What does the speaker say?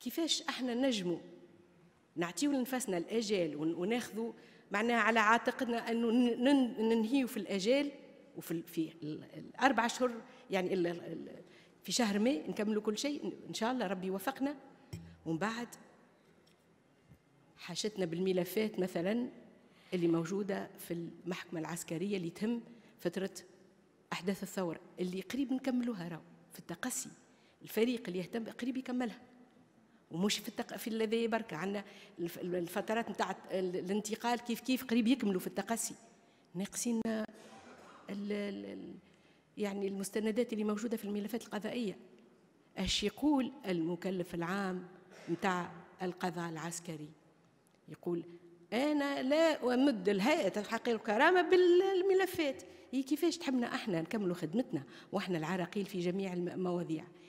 كيفاش احنا نجموا نعطيو لنفسنا الاجال وناخذوا معناها على عاتقنا انه ننهيو في الاجال وفي في الاربع اشهر يعني في شهر ماي نكملوا كل شيء ان شاء الله ربي يوفقنا ومن بعد حاشتنا بالملفات مثلا اللي موجوده في المحكمه العسكريه اللي تهم فتره احداث الثوره اللي قريب نكملوها راهو في التقصي الفريق اللي يهتم قريب يكملها ومش في التق... في الذي برك عندنا الفترات نتاع الانتقال كيف كيف قريب يكملوا في التقاسي ناقصين ال... ال... يعني المستندات اللي موجوده في الملفات القضائيه اش يقول المكلف العام نتاع القضاء العسكري يقول انا لا امد الهيئه الحقيقه الكرامه بالملفات هي إيه، كيفاش تحبنا احنا نكملوا خدمتنا واحنا العراقيل في جميع المواضيع